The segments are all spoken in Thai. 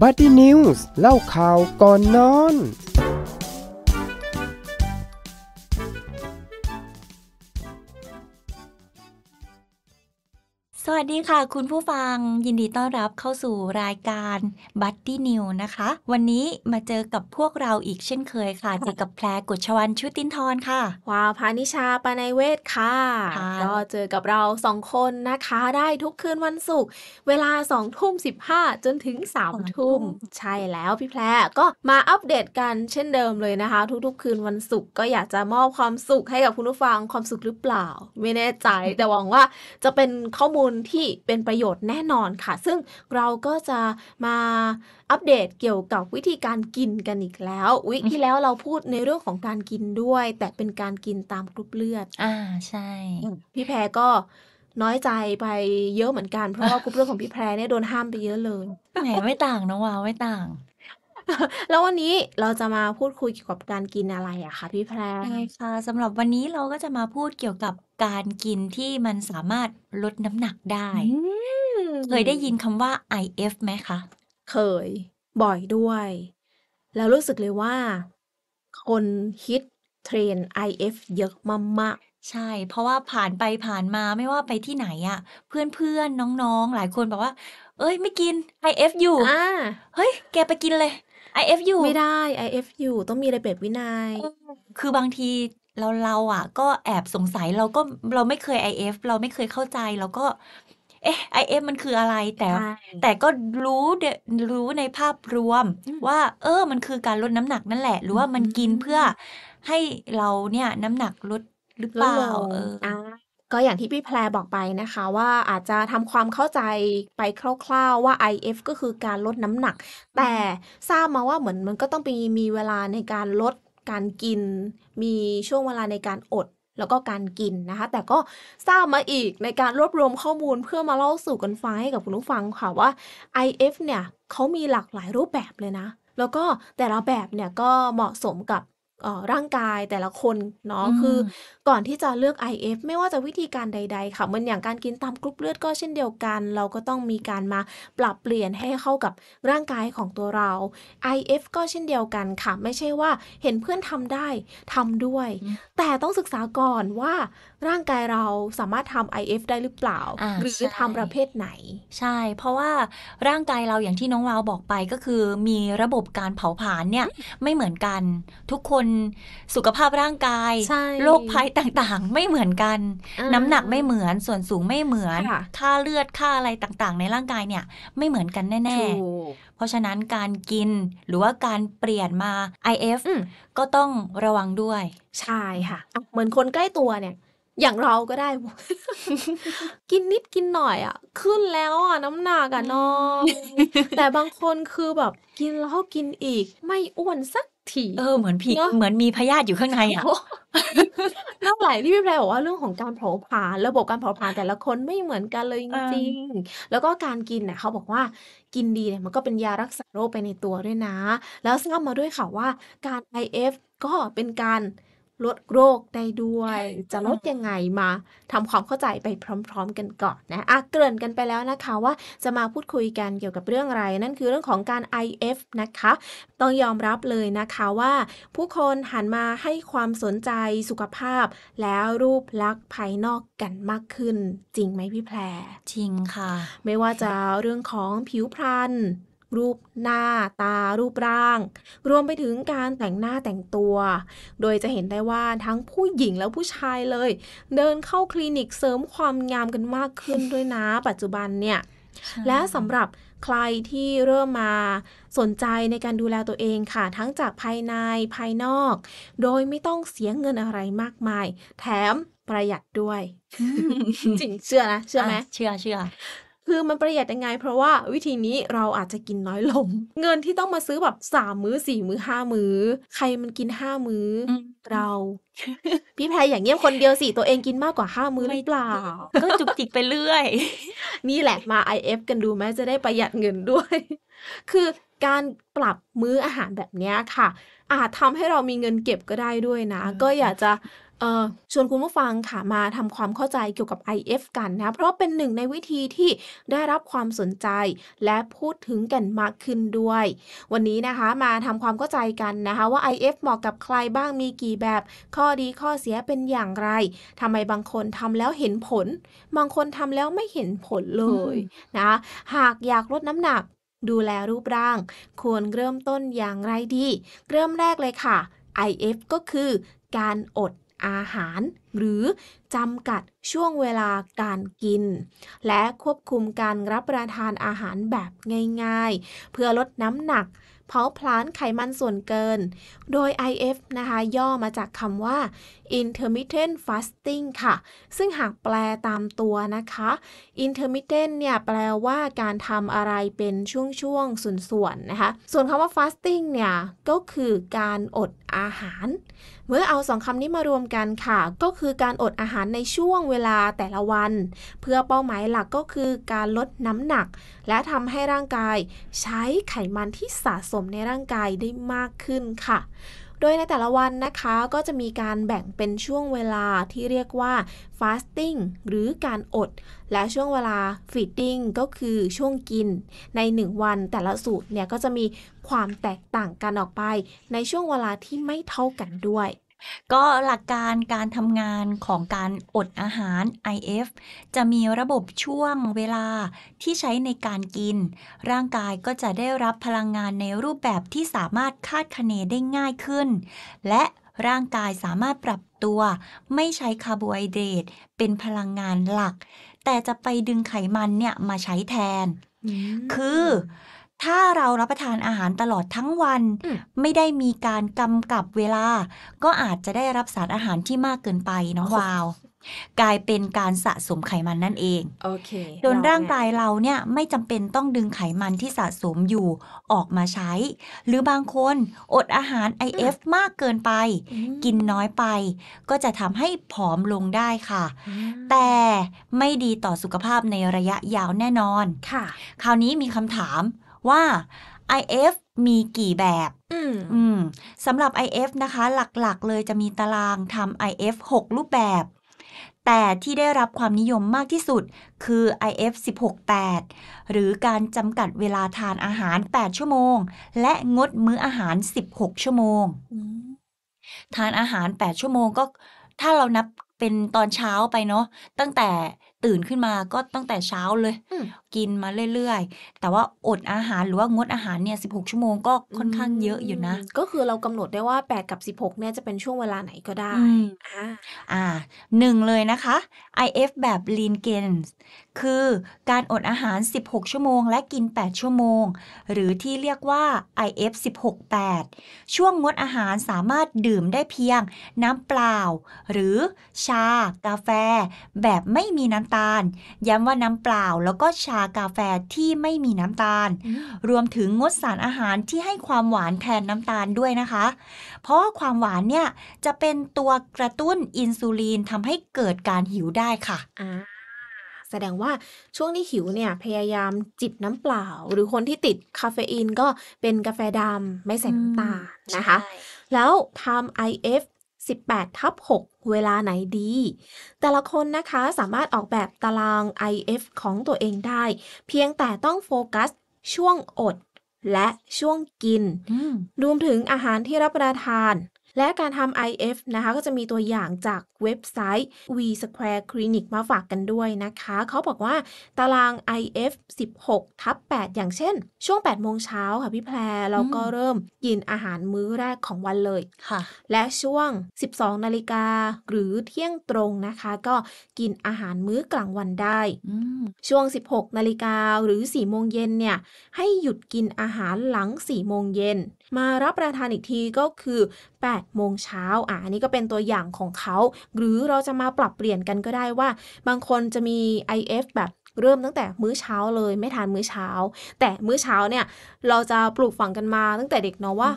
บัดดี้นิวส์เล่าข่าวก่อนนอนวัสดีค่ะ คุณผู้ฟังยินดีต้อนรับเข้าสู่รายการบัตตี้นิวนะคะ วันนี้มาเจอกับพวกเราอีกเช่นเคยค่ะเจอกับแพรกุชวันชุตินทร์ค่ะวาวพานิชาปานายเวศค่ะ ก็เจอกับเราสองคนนะคะได้ทุกคืนวันศุกร์เวลาสองทุ่มสิบห้าจนถึงสามทุ่มใช่แล้วพี่แพรก็มาอัปเดตกันเช่นเดิมเลยนะคะ ทุกๆ คืนวันศุกร์ก็อยากจะมอบความสุขให้กับคุณผู้ฟังความสุขหรือเปล่า ไม่แน่ใจแต่หวังว่าจะเป็นข้อมูลที่เป็นประโยชน์แน่นอนค่ะซึ่งเราก็จะมาอัปเดตเกี่ยวกับวิธีการกินกันอีกแล้ว วิธที่แล้วเราพูดในเรื่องของการกินด้วย แต่เป็นการกินตามกรุ๊ปเลือด อ่าใช่ พี่แพรก็น้อยใจไปเยอะเหมือนกัน เพราะว่ากรุ๊ปเลือดของพี่แพรเนี่ยโดนห้ามไปเยอะเลยแหมไม่ต่างนะวาไม่ต่างแล้ววันนี้เราจะมาพูดคุยเกี่ยวกับการกินอะไรอะคะพี่แพรใช่ค่ะสำหรับวันนี้เราก็จะมาพูดเกี่ยวกับการกินที่มันสามารถลดน้ำหนักได้ เคยได้ยินคำว่า IF ไหมคะ เคย บ่อยด้วย แล้วรู้สึกเลยว่า คนฮิตเทรนด IF เยอะมากกใช่ เพราะว่าผ่านไปผ่านมาไม่ว่าไปที่ไหนอะเพื่อนๆนน้องๆ หลายคนบอกว่า เอ้ยไม่กิน IF อยู่อาเฮ้ย แกไปกินเลย IFU ไม่ได้ IFU ต้องมีระเบียบวินยัย คือบางทีเราเราอ่ะ ก็แอบสงสัยเราก็เราไม่เคย IF เราไม่เคยเข้าใจ เราก็ เอ๊ะ IF มันคืออะไรแต่ แต่ก็รู้รู้ในภาพรวมว่าเออ มันคือการลดน้ำหนักนั่นแหละหรือว่ามันกินเพื่อให้เราเนี่ยน้ำหนักลดหรือเปล่าเออก็อย่างที่พี่แพรบอกไปนะคะ ว่าอาจจะทำความเข้าใจไปคร่าวๆว่า IF ก็คือการลดน้ำหนัก แต่ทราบมาว่าเหมือนมันก็ต้องมีมีเวลาในการลด การกิน มีช่วงเวลาในการอด แล้วก็การกินนะคะแต่ก็ทราบมาอีกในการรวบรวมข้อมูลเพื่อมาเล่าสู่กันฟังให้กับคุณผู้ฟังค่ะว่า IF เนี่ยเขามีหลากหลายรูปแบบเลยนะ แล้วก็แต่ละแบบเนี่ยก็เหมาะสมกับร่างกายแต่ละคนเนาะ คือก่อนที่จะเลือก IF ไม่ว่าจะวิธีการใด ๆ ค่ะ มันอย่างการกิน ตามกรุ๊ปเลือดก็เช่นเดียวกัน เราก็ต้องมีการมาปรับเปลี่ยนให้เข้ากับร่างกายของตัวเรา IF ก็เช่นเดียวกันค่ะ ไม่ใช่ว่าเห็นเพื่อนทำได้ทำด้วย แต่ต้องศึกษาก่อนว่า ร่างกายเราสามารถทำ IF ได้หรือเปล่า หรือทำประเภทไหน ใช่ เพราะว่าร่างกายเราอย่างที่น้องวาวบอกไปก็คือ มีระบบการเผาผลาญเนี่ยไม่เหมือนกันทุกคนสุขภาพร่างกายโรคภัยต่างๆ ไม่เหมือนกัน น้ำหนักไม่เหมือนส่วนสูงไม่เหมือน ค่าเลือดค่าอะไรต่างๆ ในร่างกายเนี่ยไม่เหมือนกันแน่ ๆ เพราะฉะนั้นการกินหรือว่าการเปลี่ยนมา IF ก็ต้องระวังด้วย ใช่ค่ะ เหมือนคนใกล้ตัวเนี่ย อย่างเราก็ได้ กินนิดกินหน่อยอ่ะ ขึ้นแล้วอ่ะน้ำหนักอ่ะน้องแต่บางคนคือแบบกินแล้วกินอีกไม่อ้วนสักทีเออเหมือนผีเหมือนมีพยาธิอยู่ข้างในอ่ะน้ำไหลที่พี่แพรบอกว่าเรื่องของการเผาผลาญระบบการเผาผลาญแต่ละคนไม่เหมือนกันเลยจริงๆแล้วก็การกินเนี่ยเขาบอกว่ากินดีเนี่ยมันก็เป็นยารักษาโรคไปในตัวด้วยนะ แล้วทราบมาด้วยค่ะว่าการ IF ก็เป็นการลดโรคได้ด้วย จะลดยังไงมาทำความเข้าใจไปพร้อมๆกันก่อนนะอ่ะเกริ่นกันไปแล้วนะคะ ว่าจะมาพูดคุยกันเกี่ยวกับเรื่องอะไร นั่นคือเรื่องของการ IF นะคะ ต้องยอมรับเลยนะคะว่า ผู้คนหันมาให้ความสนใจสุขภาพ แล้วรูปลักษณ์ภายนอกกันมากขึ้น จริงไหมพี่แพรจริงค่ะ ไม่ว่าจะเรื่องของผิวพรรณรูปหน้าตารูปร่าง รวมไปถึงการแต่งหน้าแต่งตัว โดยจะเห็นได้ว่าทั้งผู้หญิงแล้วผู้ชายเลย เดินเข้าคลินิกเสริมความงามกันมากขึ้นด้วยนะ ปัจจุบันเนี่ย และสำหรับใครที่เริ่มมาสนใจในการดูแลตัวเองค่ะ ทั้งจากภายในภายนอก โดยไม่ต้องเสียเงินอะไรมากมาย แถมประหยัดด้วย จริงเชื่อนะเชื่อไหมเชื่อเชื่อคือมันประหยัดยังไง เพราะว่าวิธีนี้เราอาจจะกินน้อยลง เงินที่ต้องมาซื้อแบบสามมื้อสี่มื้อห้ามื้อ ใครมันกินห้ามื้อ เราพี่แพรอย่างเงี้ยคนเดียวสิตัวเองกินมากกว่าห้ามื้อหรือเปล่าก็จุกจิกไปเรื่อยนี่แหละมา IF กันดูไหมจะได้ประหยัดเงินด้วย คือการปรับมื้ออาหารแบบนี้ค่ะ อาจทำให้เรามีเงินเก็บก็ได้ด้วยนะ ก็อยากจะชวนคุณผู้ฟังค่ะมาทำความเข้าใจเกี่ยวกับ IF กันนะเพราะเป็นหนึ่งในวิธีที่ได้รับความสนใจและพูดถึงกันมากขึ้นด้วย วันนี้นะคะมาทำความเข้าใจกันนะคะว่า IF เหมาะกับใครบ้าง มีกี่แบบ ข้อดีข้อเสียเป็นอย่างไรทำไมบางคนทำแล้วเห็นผล บางคนทำแล้วไม่เห็นผลเลยนะหากอยากลดน้ำหนัก ดูแลรูปร่าง ควรเริ่มต้นอย่างไรดี เริ่มแรกเลยค่ะ IF ก็คือการอดอาหารหรือจำกัดช่วงเวลาการกิน และควบคุมการรับประทานอาหารแบบง่ายๆ เพื่อลดน้ำหนักเผาผลาญไขมันส่วนเกิน โดย IF นะคะ ย่อมาจากคำว่า intermittent fasting ค่ะ ซึ่งหากแปลตามตัวนะคะ intermittent เนี่ย แปลว่าการทำอะไรเป็นช่วงๆส่วนๆ นะคะ ส่วนคำว่า fasting เนี่ย ก็คือการอดอาหารเมื่อเอาสองคำนี้มารวมกันค่ะ ก็คือการอดอาหารในช่วงเวลาแต่ละวัน เพื่อเป้าหมายหลักก็คือการลดน้ำหนัก และทำให้ร่างกายใช้ไขมันที่สะสมในร่างกายได้มากขึ้นค่ะโดยในแต่ละวันนะคะก็จะมีการแบ่งเป็นช่วงเวลาที่เรียกว่า fasting หรือการอด และช่วงเวลา feeding ก็คือช่วงกินใน 1 วันแต่ละสูตรเนี่ยก็จะมีความแตกต่างกันออกไป ในช่วงเวลาที่ไม่เท่ากันด้วยก็หลักการการทำงานของการอดอาหาร IF จะมีระบบช่วงเวลาที่ใช้ในการกิน ร่างกายก็จะได้รับพลังงานในรูปแบบที่สามารถคาดคะเนได้ง่ายขึ้น และร่างกายสามารถปรับตัว ไม่ใช้คาร์โบไฮเดรตเป็นพลังงานหลัก แต่จะไปดึงไขมันเนี่ยมาใช้แทน คือถ้าเรารับประทานอาหารตลอดทั้งวันมไม่ได้มีการกำกับเวลาก็อาจจะได้รับสารอาหารที่มากเกินไปน้องวาวกลายเป็นการสะสมไขมันนั่นเอง โอเคจนร่างกายเราเนี่ยไม่จำเป็นต้องดึงไขมันที่สะสมอยู่ออกมาใช้ หรือบางคนอดอาหาร IF มากเกินไป กินน้อยไป ก็จะทำให้ผอมลงได้ค่ะ แต่ไม่ดีต่อสุขภาพในระยะยาวแน่นอนค่ะ คราวนี้มีคำถามว่า IF มีกี่แบบ อืมสำหรับ IF นะคะ หลักๆ เลยจะมีตารางทำ IF 6รูปแบบ แต่ที่ได้รับความนิยมมากที่สุด คือ IF 168หรือการจำกัดเวลาทานอาหาร 8 ชั่วโมง และงดมื้ออาหาร 16 ชั่วโมง ทานอาหาร 8 ชั่วโมงก็ ถ้าเรานับเป็นตอนเช้าไปเนาะ ตั้งแต่ตื่นขึ้นมาก็ตั้งแต่เช้าเลยกินมาเรื่อยๆแต่ว่าอดอาหารหรือว่างดอาหารเนี่ยสิชั่วโมงก็ค่อนข้างเยอะอยู่นะ ก็คือเรากำหนดได้ว่า 8 กับ 16 เนี่ยจะเป็นช่วงเวลาไหนก็ได้อ่าหนึ่งเลยนะคะ IF แบบ Lean g a i n s คือการอดอาหาร 16 ชั่วโมงและกิน 8 ชั่วโมง หรือที่เรียกว่า IF 168 ช่วงงดอาหารสามารถดื่มได้เพียงน้ำเปล่า หรือชา กาแฟแบบไม่มีน้ำตาล ย้ำว่าน้ำเปล่า แล้วก็ชากาแฟที่ไม่มีน้ำตาล รวมถึงงดสารอาหารที่ให้ความหวานแทนน้ำตาลด้วยนะคะ เพราะว่าความหวานเนี่ยจะเป็นตัวกระตุ้นอินซูลินทำให้เกิดการหิวได้ค่ะแสดงว่าช่วงที่หิวเนี่ย พยายามจิบน้ำเปล่า หรือคนที่ติดคาเฟอีนก็เป็นกาแฟดำไม่ใส่น้ำตาลนะคะ แล้วทำ IF 18ทับ6เวลาไหนดี แต่ละคนนะคะสามารถออกแบบตาราง IF ของตัวเองได้ เพียงแต่ต้องโฟกัสช่วงอดและช่วงกิน รวมถึงอาหารที่รับประทานและการทำ IF นะคะ ก็จะมีตัวอย่างจากเว็บไซต์ V Square Clinic มาฝากกันด้วยนะคะ เขาบอกว่าตาราง IF 16ทับ8อย่างเช่น ช่วง 8 โมงเช้าค่ะพี่แพรเราก็เริ่มกินอาหารมื้อแรกของวันเลย ค่ะ และช่วง 12นาฬิกาหรือเที่ยงตรงนะคะ ก็กินอาหารมื้อกลางวันได้ ช่วง 16นาฬิกาหรือ 4 โมงเย็นเนี่ย ให้หยุดกินอาหารหลัง4โมงเย็นมารับประทานอีกทีก็คือ8โมงเช้าอ่าันนี้ก็เป็นตัวอย่างของเขา หรือเราจะมาปรับเปลี่ยนกันก็ได้ว่า บางคนจะมี IF แบบเริ่มตั้งแต่มื้อเช้าเลย ไม่ทานมื้อเช้า แต่มื้อเช้าเนี่ยเราจะปลูกฝังกันมาตั้งแต่เด็กเนาะว่า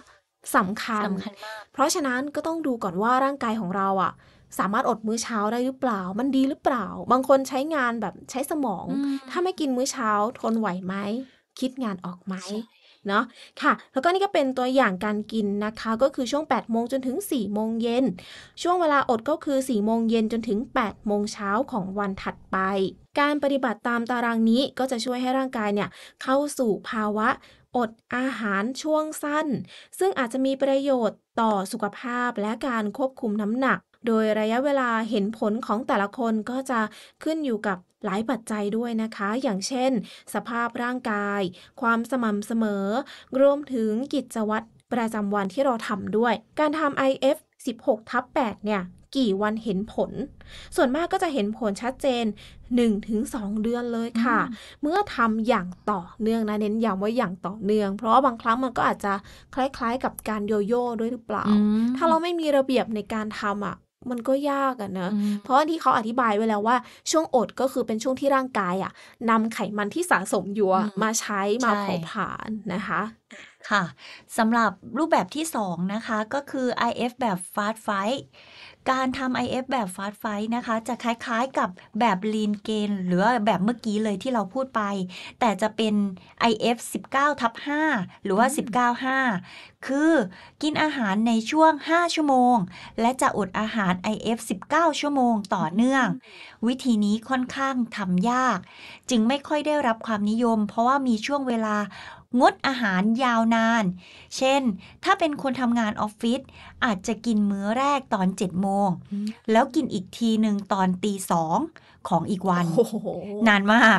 สำคัญคญเพราะฉะนั้นก็ต้องดูก่อนว่าร่างกายของเราอะ่ะ สามารถอดมื้อเช้าได้หรือเปล่ามันดีหรือเปล่า บางคนใช้งานแบบใช้สมอง ถ้าไม่กินมื้อเช้า ทนไหวไหมคิดงานออกไหมเนาะค่ะแล้วก็นี่ก็เป็นตัวอย่างการกินนะคะก็คือช่วง 8 โมงจนถึง 4 โมงเย็น ช่วงเวลาอดก็คือ 4 โมงเย็นจนถึง 8 โมงเช้าของวันถัดไป การปฏิบัติตามตารางนี้ก็จะช่วยให้ร่างกายเนี่ยเข้าสู่ภาวะอดอาหารช่วงสั้น ซึ่งอาจจะมีประโยชน์ต่อสุขภาพและการควบคุมน้ำหนักโดยระยะเวลาเห็นผลของแต่ละคนก็จะขึ้นอยู่กับหลายปัจจัยด้วยนะคะ อย่างเช่นสภาพร่างกาย ความสม่ำเสมอ รวมถึงกิจวัตรประจำวันที่เราทำด้วย การทำ IF 16ทับ8เนี่ย กี่วันเห็นผล ส่วนมากก็จะเห็นผลชัดเจน 1-2 เดือนเลยค่ะ เมื่อทำอย่างต่อเนื่องนะ เน้นย้ำว่าอย่างต่อเนื่อง เพราะาบางครั้งมันก็อาจจะคล้าย ๆ กับการโยโย่ด้วยหรือเปล่า ถ้าเราไม่มีระเบียบในการทำอะ่ะมันก็ยากอะนะ เพราะที่เขาอธิบายไว้แล้วว่า ช่วงอดก็คือเป็นช่วงที่ร่างกายอะนำไขมันที่สะสมอยู่มาใช้มาเผาผลาญนะคะค่ะ สำหรับรูปแบบที่ 2 นะคะก็คือ IF แบบ Fast Fight การทำ IF แบบ Fast Fight นะคะ จะคล้ายๆ กับแบบ Lean Gain หรือแบบเมื่อกี้เลยที่เราพูดไป แต่จะเป็น IF 19ทับ5หรือว่า 19 5 คือกินอาหารในช่วง 5 ชั่วโมง และจะอดอาหาร IF 19 ชั่วโมงต่อเนื่อง วิธีนี้ค่อนข้างทำยาก จึงไม่ค่อยได้รับความนิยม เพราะว่ามีช่วงเวลางดอาหารยาวนาน เช่น ถ้าเป็นคนทำงานออฟฟิศอาจจะกินมื้อแรกตอน7จ็ดโมง แล้วกินอีกทีหนึ่งตอนตีสองของอีกวัน นานมาก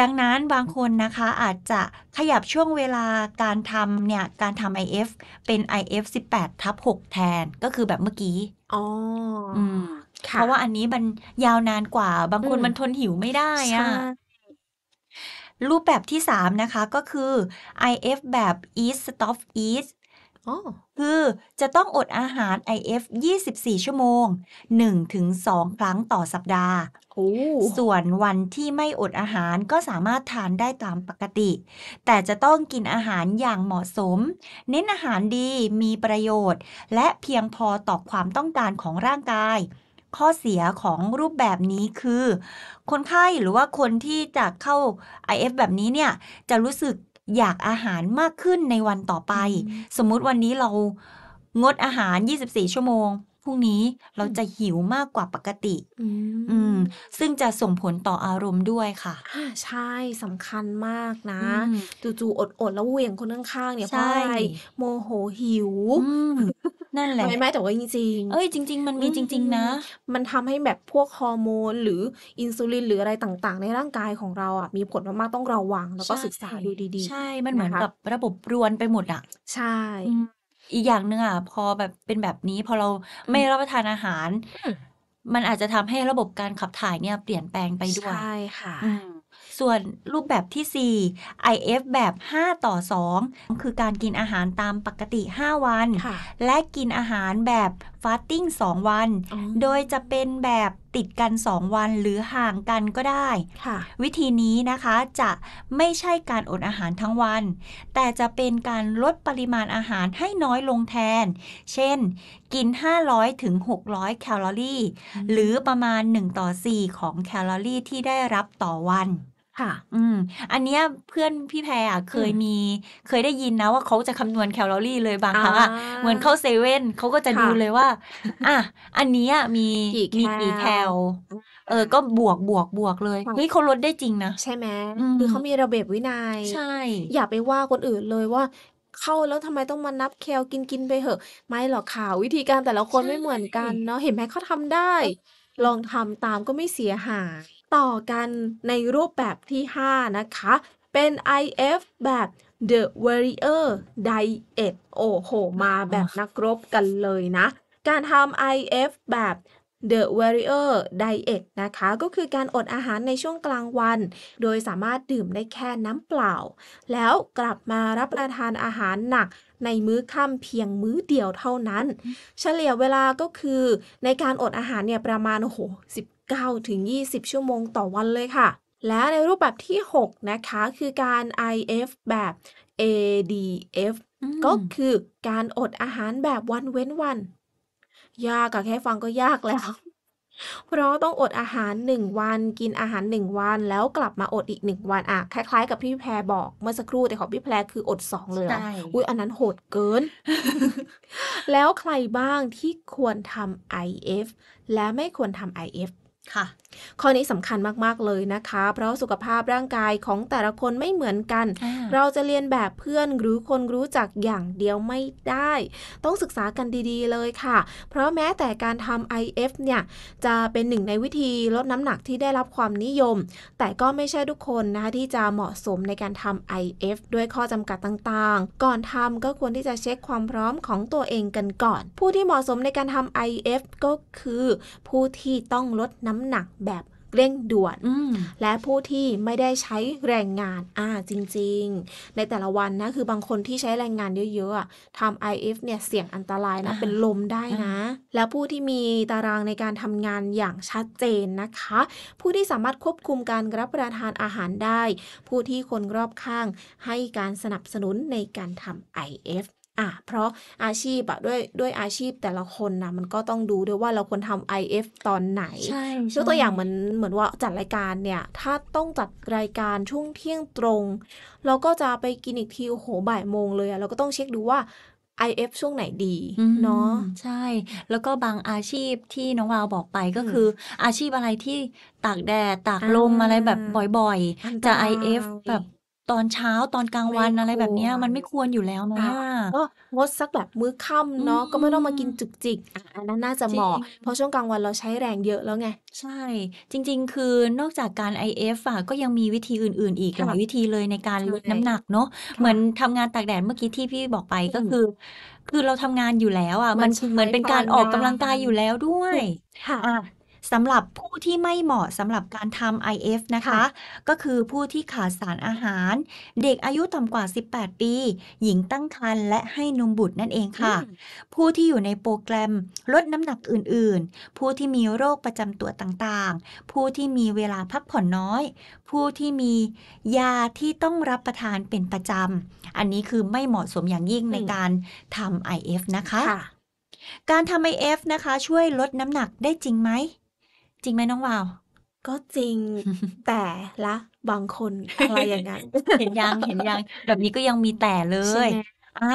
ดังนั้นบางคนนะคะอาจจะขยับช่วงเวลาการทำเนี่ยการทำ IF เป็น IF 18 ทับ6แทนก็คือแบบเมื่อกี้อ๋อเพราะว่าอันนี้มันยาวนานกว่า บางคนมันทนหิวไม่ได้อะรูปแบบที่ 3 นะคะ ก็คือ IF แบบ Eat Stop Eat คือจะต้องอดอาหาร IF 24 ชั่วโมง 1-2 ครั้งต่อสัปดาห์ ส่วนวันที่ไม่อดอาหารก็สามารถทานได้ตามปกติ แต่จะต้องกินอาหารอย่างเหมาะสม เน้นอาหารดี มีประโยชน์ และเพียงพอต่อความต้องการของร่างกายข้อเสียของรูปแบบนี้คือ คนไข้หรือว่าคนที่จะเข้า IF แบบนี้เนี่ย จะรู้สึกอยากอาหารมากขึ้นในวันต่อไป สมมุติวันนี้เรางดอาหาร 24 ชั่วโมง พรุ่งนี้เราจะหิวมากกว่าปกติ อืม ซึ่งจะส่งผลต่ออารมณ์ด้วยค่ะใช่สำคัญมากนะ จู่ๆอด ๆ แล้วเวียงคนข้างๆเนี่ยเพราะอะไรโมโหหิวนั่นแหละไม่ไม่แต่ว่าจริง ๆ เอ้ยจริง ๆ มันมีจริง ๆ นะ มันทำให้แบบพวกฮอร์โมน หรืออินซูลิน หรืออะไรต่างๆ ในร่างกายของเราอ่ะมีผลมาก ๆ ต้องระวังแล้วก็ศึกษาดูดี ๆ ใช่ มันเหมือนกับระบบรวนไปหมดอ่ะ ใช่ อีกอย่างหนึ่งอ่ะพอแบบเป็นแบบนี้ พอเราไม่รับประทานอาหาร มันอาจจะทำให้ระบบการขับถ่ายเนี่ย เปลี่ยนแปลงไปด้วย ใช่ค่ะส่วนรูปแบบที่ 4 IF แบบ 5 ต่อ 2 คือการกินอาหารตามปกติ 5 วัน และกินอาหารแบบฟาสติ้ง2วัน โดยจะเป็นแบบติดกัน 2 วันหรือห่างกันก็ได้วิธีนี้นะคะจะไม่ใช่การอดอาหารทั้งวัน แต่จะเป็นการลดปริมาณอาหารให้น้อยลงแทน เช่น กิน 500ถึง600 แคลอรี่ หรือประมาณ1ต่อ4 ของแคลอรี่ที่ได้รับต่อวันค่ะอืม อันเนี้ยเพื่อนพี่แพรอ่ะเคยมีเคยได้ยินนะว่าเขาจะคำนวณแคลอรี่เลยบางครั้งอ่ะเหมือนเข้าเซเว่นเขาก็จะดูเลยว่าอ่ะอันเนี้ยมีีมีกี่แคลเออ ก็บวกบวกบวกเลยเฮ้ยเขาลดได้จริงนะใช่ไหมคือเขามีระเบียบวินัย ใช่ อย่าไปว่าคนอื่นเลยว่า เข้าแล้วทำไมต้องมานับแคลกินกินไปเหอะ ไม่หรอกค่ะวิธีการแต่ละคนไม่เหมือนกัน เนาะเห็นไหมเขาทำได้ ลองทำตามก็ไม่เสียหายต่อกันในรูปแบบที่ 5 นะคะเป็น IF แบบ The Warrior Diet โอ้โห มาแบบนักรบกันเลยนะ การทำ IF แบบ The Warrior Diet นะคะก็คือการอดอาหารในช่วงกลางวัน โดยสามารถดื่มได้แค่น้ำเปล่า แล้วกลับมารับประทานอาหารหนักในมื้อค่ำเพียงมื้อเดียวเท่านั้น เฉลี่ยเวลาก็คือในการอดอาหารเนี่ยประมาณโอ้โห9-20 ชั่วโมงต่อวันเลยค่ะ และ ในรูปแบบที่ 6 นะคะ คือการ IF แบบ ADF ก็คือการอดอาหารแบบวันเว้นวัน ยากกับแค่ ฟังก็ยากแล้ว เพราะต้องอดอาหาร 1 วัน กินอาหาร 1 วัน แล้วกลับมาอดอีก 1 วันอะคล้ายๆ กับพี่ แพรบอก เมื่อ สัก ครู่ แต่ ของ พี่ แพรคืออด 2 เลย อุ้ยอันนั้น โหดเกิน แล้วใครบ้างที่ควรทำ IF และ ไม่ ควรทำ IF 看。ข้อนี้สำคัญมาก ๆ เลยนะคะ เพราะสุขภาพร่างกายของแต่ละคนไม่เหมือนกัน เราจะเรียนแบบเพื่อนหรือคนรู้จักอย่างเดียวไม่ได้ ต้องศึกษากันดีๆเลยค่ะ เพราะแม้แต่การทำ IF เนี่ย จะเป็นหนึ่งในวิธีลดน้ำหนักที่ได้รับความนิยม แต่ก็ไม่ใช่ทุกคนนะคะที่จะเหมาะสมในการทำ IF ด้วยข้อจำกัดต่างๆ ก่อนทำก็ควรที่จะเช็คความพร้อมของตัวเองกันก่อน ผู้ที่เหมาะสมในการทำ IF ก็คือ ผู้ที่ต้องลดน้ำหนักแบบเร่งด่วนและผู้ที่ไม่ได้ใช้แรงงานอ่าจริง ๆ ในแต่ละวันนะคือบางคนที่ใช้แรงงานเยอะๆทำ IF เนี่ยเสี่ยงอันตรายนะเป็นลมได้นะ และผู้ที่มีตารางในการทำงานอย่างชัดเจนนะคะ ผู้ที่สามารถควบคุมการรับประทานอาหารได้ ผู้ที่คนรอบข้างให้การสนับสนุนในการทำ IF อ่ะเพราะอาชีพอะด้วยด้วยอาชีพแต่ละคนนะมันก็ต้องดูด้วยว่าเราควรทำ IF ตอนไหน ใช่ยกตัวอย่างเหมือนเหมือนว่าจัดรายการเนี่ยถ้าต้องจัดรายการช่วงเที่ยงตรง เราก็จะไปกินอีกทีโอ้โหบ่ายโมงเลยอะเราก็ต้องเช็คดูว่า IF ช่วงไหนดีเนาะใช่ แล้วก็บางอาชีพที่น้องวาวบอกไปก็คือ อาชีพอะไรที่ตากแดดตากลมอะไรแบบบ่อยๆจะ IF แบบตอนเช้าตอนกลางวันอะไรแบบนี้ มันไม่ควรอยู่แล้วเนาะก็งดสักแบบมื้อค่ำเนาะก็ไม่ต้องมากินจุกจิกอันนั้นน่าจะเหมาะ เพราะช่วงกลางวันเราใช้แรง เยอะแล้วไง ใช่ จริงๆคือนอกจากการ IF อ่ะก็ยังมีวิธีอื่นๆ อีกหลายวิธีเลยในการลดน้ำหนักเนาะเหมือนทำงานตากแดดเมื่อกี้ที่พี่บอกไปก็คือ คือเราทำงานอยู่แล้วอ่ะมันเหมือนเป็นการออกกำลังกายอยู่แล้วด้วยค่ะสำหรับผู้ที่ไม่เหมาะสำหรับการทำ IF นะคะะก็คือผู้ที่ขาดสารอาหาร เด็กอายุต่ำกว่า 18 ปี หญิงตั้งครรภ์และให้นมบุตรนั่นเองค่ะ ผู้ที่อยู่ในโปรแกรมลดน้ำหนักอื่น ๆ ผู้ที่มีโรคประจำตัวต่าง ๆ ผู้ที่มีเวลาพักผ่อนน้อย ผู้ที่มียาที่ต้องรับประทานเป็นประจำ อันนี้คือไม่เหมาะสมอย่างยิ่งในการทำ IF นะคะคะการทำ IF นะคะช่วยลดน้ำหนักได้จริงไหมจริงไหมน้องวาว ก็จริงแต่ละ บางคนอะไรอย่างนั้น เห็นยังเห็นยัง แบบนี้ก็ยังมีแต่เลยอ่า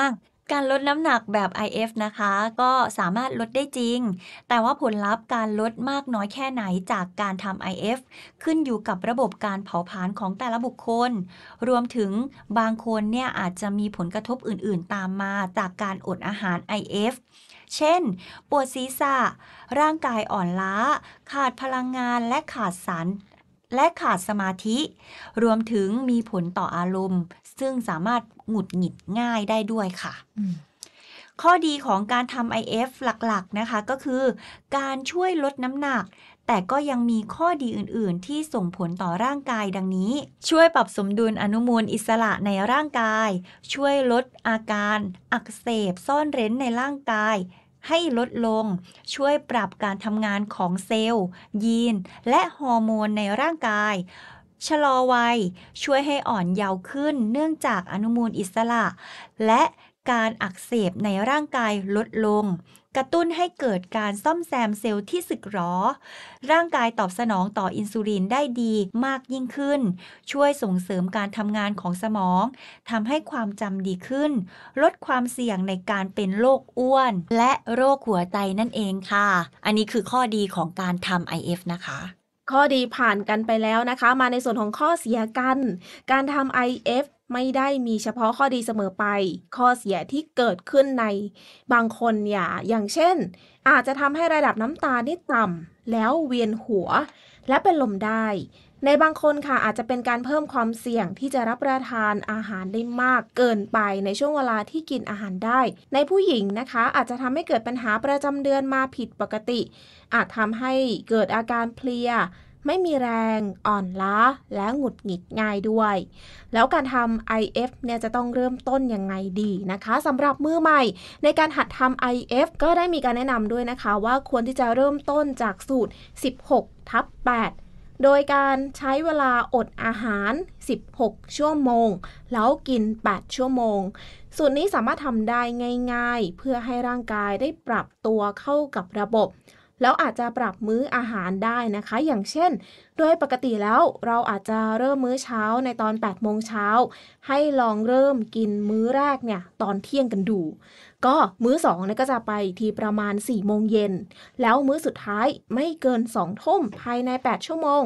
การลดน้ำหนักแบบ IF นะคะ ก็สามารถลดได้จริง แต่ว่าผลลัพธ์การลดมากน้อยแค่ไหนจากการทำ IF ขึ้นอยู่กับระบบการเผาผลาญของแต่ละบุคคล รวมถึงบางคนเนี่ยอาจจะมีผลกระทบอื่นๆ ตามมาจากการอดอาหาร IF เช่น ปวดศีรษะร่างกายอ่อนล้า ขาดพลังงานและขาดสารและขาดสมาธิ รวมถึงมีผลต่ออารมณ์ ซึ่งสามารถหงุดหงิดง่ายได้ด้วยค่ะข้อดีของการทำ IF หลักๆนะคะก็คือการช่วยลดน้ำหนัก แต่ก็ยังมีข้อดีอื่นๆ ที่ส่งผลต่อร่างกายดังนี้ ช่วยปรับสมดุลอนุมูลอิสระในร่างกาย ช่วยลดอาการ อักเสบซ่อนเร้นในร่างกาย ให้ลดลง ช่วยปรับการทำงานของเซลล์ ยีน และฮอร์โมนในร่างกายชะลอวัย ช่วยให้อ่อนเยาว์ขึ้นเนื่องจากอนุมูลอิสระ และการอักเสบในร่างกายลดลง กระตุ้นให้เกิดการซ่อมแซมเซลล์ที่สึกหรอ ร่างกายตอบสนองต่ออินซูลิน ได้ดีมากยิ่งขึ้น ช่วยส่งเสริมการทำงานของสมองทำให้ความจำดีขึ้น ลดความเสี่ยงในการเป็นโรคอ้วน และโรคหัวใจนั่นเองค่ะ อันนี้คือข้อดีของการทำ IF นะคะ ข้อดีผ่านกันไปแล้วนะคะ มาในส่วนของข้อเสียกัน การทำ IF ไม่ได้มีเฉพาะข้อดีเสมอไป ข้อเสียที่เกิดขึ้นในบางคน อย่าอย่างเช่น อาจจะทำให้ระดับน้ำตาลนี่ต่ำแล้วเวียนหัว และเป็นลมได้ ในบางคนค่ะ อาจจะเป็นการเพิ่มความเสี่ยงที่จะรับประทานอาหารได้มากเกินไปในช่วงเวลาที่กินอาหารได้ ในผู้หญิงนะคะ อาจจะทำให้เกิดปัญหาประจำเดือนมาผิดปกติ อาจทำให้เกิดอาการเพลียไม่มีแรงอ่อนล้าและหงุดหงิดง่ายด้วย แล้วการทำ IF เนี่ย จะต้องเริ่มต้นยังไงดีนะคะสำหรับมือใหม่ในการหัดทำ IF ก็ได้มีการแนะนำด้วยนะคะว่าควรที่จะเริ่มต้นจากสูตร 16 ทับ 8 โดยการใช้เวลาอดอาหาร 16 ชั่วโมง แล้วกิน 8 ชั่วโมง สูตรนี้สามารถทำได้ง่ายๆ เพื่อให้ร่างกายได้ปรับตัวเข้ากับระบบแล้วอาจจะปรับมื้ออาหารได้นะคะ อย่างเช่น โดยปกติแล้วเราอาจจะเริ่มมื้อเช้าในตอน 8 โมงเช้า ให้ลองเริ่มกินมื้อแรกเนี่ยตอนเที่ยงกันดู ก็มื้อสองเนี่ยก็จะไปทีประมาณ 4 โมงเย็น แล้วมื้อสุดท้ายไม่เกิน 2ทุ่มภายใน 8 ชั่วโมง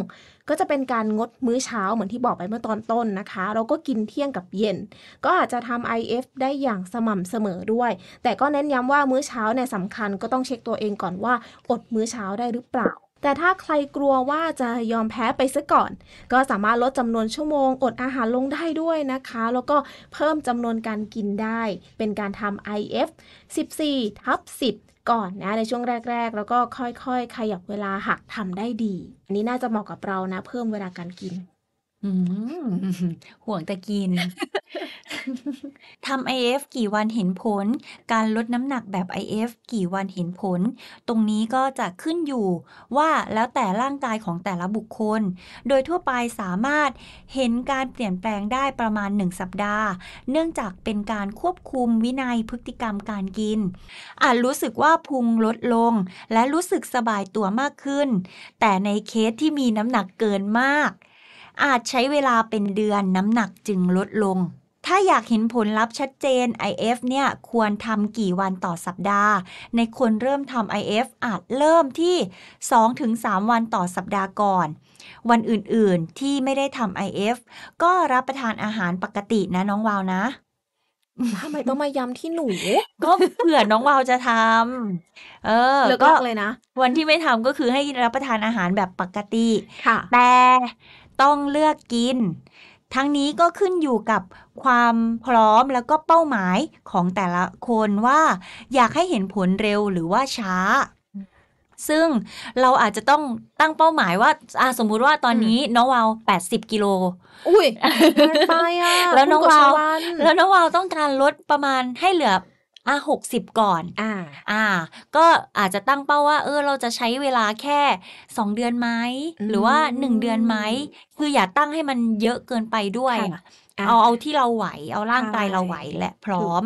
ก็จะเป็นการงดมื้อเช้าเหมือนที่บอกไปเมื่อตอนต้นนะคะ เราก็กินเที่ยงกับเย็น ก็อาจจะทำ IF ได้อย่างสม่ำเสมอด้วย แต่ก็เน้นย้ำว่ามื้อเช้าเนี่ยสำคัญก็ต้องเช็คตัวเองก่อนว่า อดมื้อเช้าได้หรือเปล่าแต่ถ้าใครกลัวว่าจะยอมแพ้ไปซะก่อน ก็สามารถลดจำนวนชั่วโมง อดอาหารลงได้ด้วยนะคะ แล้วก็เพิ่มจำนวนการกินได้ เป็นการทำ IF 14ทับ10 ก่อนนะ ในช่วงแรกๆ แล้วก็ค่อย ๆ ขยับเวลาหักทำได้ดี อันนี้น่าจะเหมาะกับเรานะ เพิ่มเวลาการกินห่วงแต่กินทำ IF กี่วันเห็นผล การลดน้ำหนักแบบ IF กี่วันเห็นผล ตรงนี้ก็จะขึ้นอยู่ ว่าแล้วแต่ร่างกายของแต่ละบุคคล โดยทั่วไปสามารถเห็นการเปลี่ยนแปลงได้ประมาณ 1 สัปดาห์ เนื่องจากเป็นการควบคุมวินัยพฤติกรรมการกิน อาจรู้สึกว่าพุงลดลงและรู้สึกสบายตัวมากขึ้น แต่ในเคสที่มีน้ำหนักเกินมากอาจใช้เวลาเป็นเดือนน้ำหนักจึงลดลง ถ้าอยากเห็นผลลัพธ์ชัดเจน IF เนี่ยควรทำกี่วันต่อสัปดาห์ ในคนเริ่มทำ IF อาจเริ่มที่ 2-3 วันต่อสัปดาห์ก่อน วันอื่นๆที่ไม่ได้ทำ IF ก็รับประทานอาหารปกตินะน้องวาวนะทำไมต้องมาย้ำที่หนู ก็เผื่อน้องวาวจะทำเออ ก็เลยนะ วันที่ไม่ทำก็คือให้รับประทานอาหารแบบปกติ ค่ะ แต่ต้องเลือกกิน ทั้งนี้ก็ขึ้นอยู่กับความพร้อมแล้วก็เป้าหมายของแต่ละคนว่า อยากให้เห็นผลเร็วหรือว่าช้า ซึ่งเราอาจจะต้องตั้งเป้าหมายว่าสมมุติว่าตอนนี้น้องวาวแปดสิบกิโลอุ้ยไปอ่ะแล้วน้องวาวแล้วน้องวาวต้องการลดประมาณให้เหลืออ่ะหกสิบก่อนอ่าอ่าก็อาจจะตั้งเป้าว่าเออเราจะใช้เวลาแค่สองเดือนไหมหรือว่าหนึ่งเดือนไหมคืออย่าตั้งให้มันเยอะเกินไปด้วย เอาเอาที่เราไหวเอาร่างกายเราไหวและพร้อม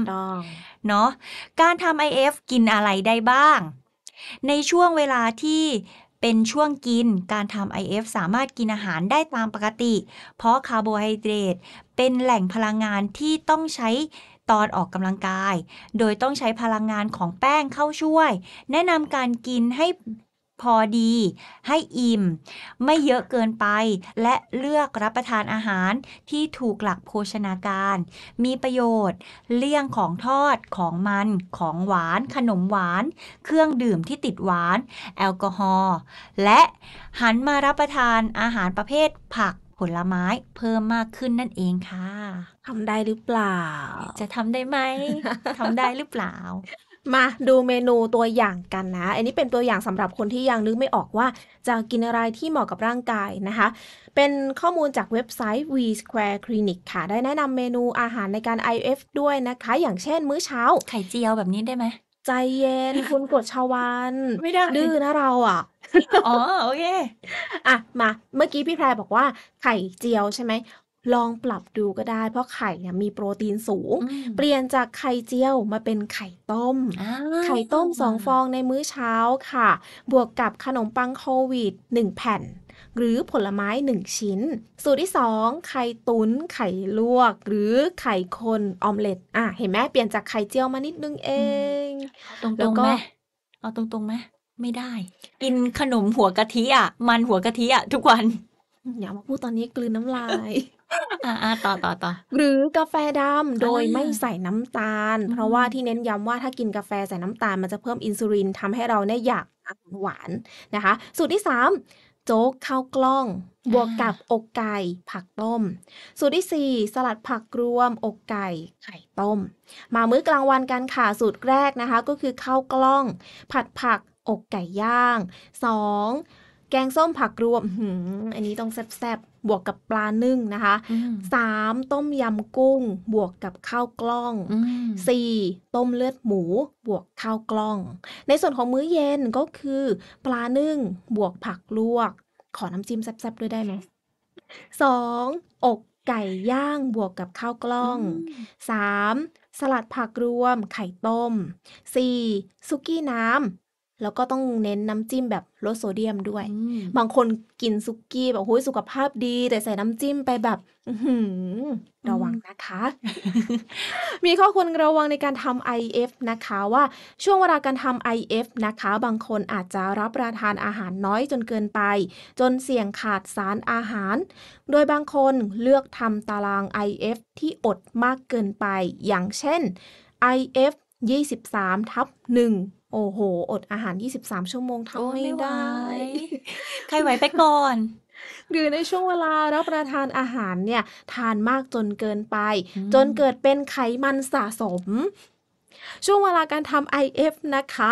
เนาะการทำ IF กินอะไรได้บ้าง ในช่วงเวลาที่เป็นช่วงกินการทำ IF สามารถกินอาหารได้ตามปกติ เพราะคาร์โบไฮเดรตเป็นแหล่งพลังงานที่ต้องใช้ตอนออกกำลังกาย โดยต้องใช้พลังงานของแป้งเข้าช่วย แนะนำการกินให้พอดี ให้อิ่ม ไม่เยอะเกินไป และเลือกรับประทานอาหารที่ถูกหลักโภชนาการ มีประโยชน์ เลี่ยงของทอด ของมัน ของหวาน ขนมหวาน เครื่องดื่มที่ติดหวาน แอลกอฮอล์ และหันมารับประทานอาหารประเภทผักผลไม้ เพิ่มมากขึ้นนั่นเองค่ะทำได้หรือเปล่า จะทำได้ไหมทำได้หรือเปล่า มาดูเมนูตัวอย่างกันนะ อันนี้เป็นตัวอย่างสำหรับคนที่ยังนึกไม่ออกว่า จะกินอะไรที่เหมาะกับร่างกายนะคะ เป็นข้อมูลจากเว็บไซต์ V Square Clinic ค่ะ ได้แนะนำเมนูอาหารในการ IF ด้วยนะคะ อย่างเช่นมื้อเช้า ไข่เจียวแบบนี้ได้ไหมใจเย็น คุณกดชาวันไม่ได้ดื้อนะเราอ่ะ อ๋อ โอเค อ่ะ มา เมื่อกี้พี่แพรบอกว่า ไข่เจียวใช่ไหม ลองปรับดูก็ได้ เพราะไข่เนี่ยมีโปรตีนสูง เปลี่ยนจากไข่เจียวมาเป็นไข่ต้มไข่ต้มสองฟองในมื้อเช้าค่ะ บวกกับขนมปังโควิดหนึ่งแผ่นหรือผลไม้หนึ่งชิ้น สูตรที่สองไข่ตุนไข่ลวกหรือไข่คนออมเล็ตอ่ะเห็นไหมเปลี่ยนจากไข่เจียวมานิดนึงเอง ตรงๆไหมเอาตรงๆไหมไม่ได้ กินขนมหัวกะทิอ่ะมันหัวกะทิอ่ะทุกวัน อย่ามาพูดตอนนี้กลืนน้ำลาย อ่ต่อต่อต่อหรือกาแฟดำโดยไม่ใส่น้ำตาล เพราะว่าที่เน้นย้ำว่าถ้ากินกาแฟใส่น้ำตาลมันจะเพิ่มอินซูลินทำให้เราได้อยากอยากหวานนะคะ สูตรที่3โจ๊กข้าวกล้อง บวกกับอกไก่ ผักต้ม สูตรที่ 4 สลัดผักรวม อกไก่ไข่ต้ม มามื้อกลางวันกันค่ะ สูตรแรกนะคะก็คือข้าวกล้อง ผัดผักอกไก่ย่าง 2. แกงส้มผักรวมอันนี้ต้องแซ่บบวกกับปลานึ่งนะคะสามต้มยำกุ้ง บวกกับข้าวกล้องสี่ต้มเลือดหมู บวกข้าวกล้อง ในส่วนของมื้อเย็นก็คือ ปลานึ่ง บวกผักลวก ขอน้ำจิ้มแซ่บๆด้วยได้ไหมสองอกไก่ย่างบวกกับข้าวกล้องสามสลัดผักรวมไข่ต้มสี่ซุกี้น้ำแล้วก็ต้องเน้นน้ำจิ้มแบบลดโซเดียมด้วย บางคนกินซุกี้แบบโอ้ยสุขภาพดี แต่ใส่น้ำจิ้มไปแบบระวังนะคะ มีข้อควรระวังในการทำ IF นะคะว่าช่วงเวลาการทำ IF นะคะ บางคนอาจจะรับประทานอาหารน้อยจนเกินไป จนเสี่ยงขาดสารอาหาร โดยบางคนเลือกทำตาราง IF ที่อดมากเกินไป อย่างเช่น IF 23ทับหนึ่งโอ้โห อดอาหาร 23 ชั่วโมงทำไม่ได้ใครไหวไปก่อนหรือในช่วงเวลารับประทานอาหารเนี่ย ทานมากจนเกินไป จนเกิดเป็นไขมันสะสม ช่วงเวลาการทำ IF นะคะ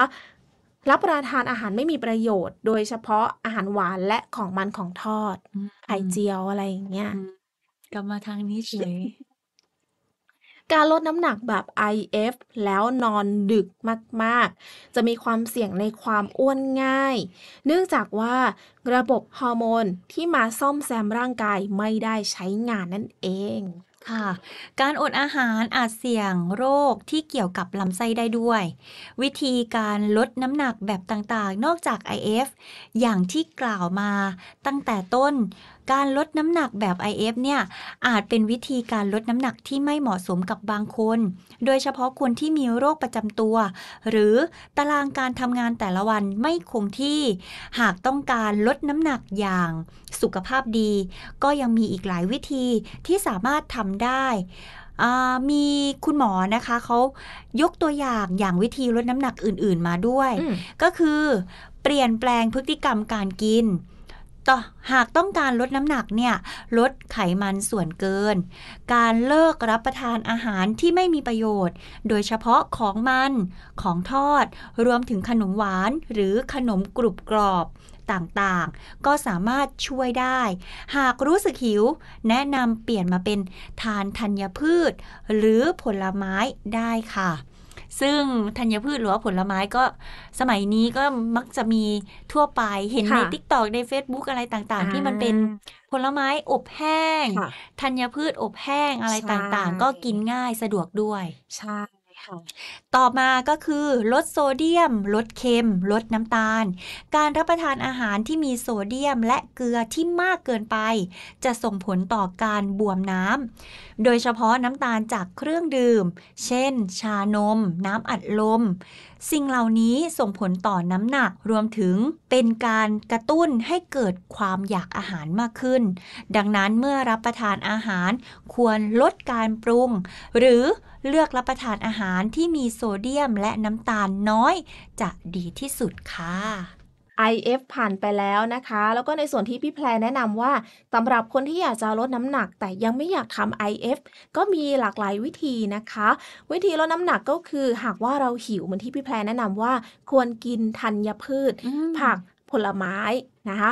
รับประทานอาหารไม่มีประโยชน์ โดยเฉพาะอาหารหวานและของมันของทอดไข่เจียว อะไรอย่างเงี้ยกลับมาทางนี้เฉยการลดน้ำหนักแบบ IF แล้วนอนดึกมาก ๆ จะมีความเสี่ยงในความอ้วนง่าย เนื่องจากว่า ระบบฮอร์โมนที่มาซ่อมแซมร่างกายไม่ได้ใช้งานนั่นเอง ค่ะ การอดอาหารอาจเสี่ยงโรคที่เกี่ยวกับลำไส้ได้ด้วย วิธีการลดน้ำหนักแบบต่าง ๆ นอกจาก IF อย่างที่กล่าวมาตั้งแต่ต้นการลดน้ำหนักแบบ IF เนี่ยอาจเป็นวิธีการลดน้ำหนักที่ไม่เหมาะสมกับบางคน โดยเฉพาะคนที่มีโรคประจำตัว หรือตารางการทำงานแต่ละวันไม่คงที่ หากต้องการลดน้ำหนักอย่างสุขภาพดี ก็ยังมีอีกหลายวิธีที่สามารถทำได้ มีคุณหมอนะคะเขายกตัวอย่างอย่างวิธีลดน้ำหนักอื่นๆมาด้วย ก็คือเปลี่ยนแปลงพฤติกรรมการกินต่อ หากต้องการลดน้ำหนักเนี่ย ลดไขมันส่วนเกิน การเลิกรับประทานอาหารที่ไม่มีประโยชน์ โดยเฉพาะของมัน ของทอด รวมถึงขนมหวานหรือขนมกรุบกรอบต่างๆ ก็สามารถช่วยได้ หากรู้สึกหิว แนะนำเปลี่ยนมาเป็นทานธัญญพืช หรือผลไม้ได้ค่ะซึ่งธัญพืชหรือว่าผลไม้ก็สมัยนี้ก็มักจะมีทั่วไปเห็นในทิกตอกใน Facebook อะไรต่างๆ ที่มันเป็นผลไม้อบแห้งธัญพืชอบแห้งอะไรต่างๆ ก็กินง่ายสะดวกด้วยใช่ต่อมาก็คือลดโซเดียม ลดเค็มลดน้ำตาล การรับประทานอาหารที่มีโซเดียม และเกลือที่มากเกินไป จะส่งผลต่อการบวมน้ำโดยเฉพาะน้ำตาลจากเครื่องดื่ม เช่น ชานม น้ำอัดลมสิ่งเหล่านี้ส่งผลต่อน้ำหนักรวมถึงเป็นการกระตุ้นให้เกิดความอยากอาหารมากขึ้น ดังนั้นเมื่อรับประทานอาหารควรลดการปรุง หรือเลือกรับประทานอาหารที่มีโซเดียมและน้ำตาลน้อย จะดีที่สุดค่ะ IF ผ่านไปแล้วนะคะแล้วก็ในส่วนที่พี่แพรแนะนำว่าสำหรับคนที่อยากจะลดน้ำหนัก แต่ยังไม่อยากทำ IF ก็มีหลากหลายวิธีนะคะ วิธีลดน้ำหนักก็คือ หากว่าเราหิวเหมือนที่พี่แพรแนะนำว่าควรกินธัญพืชผักผลไม้นะคะ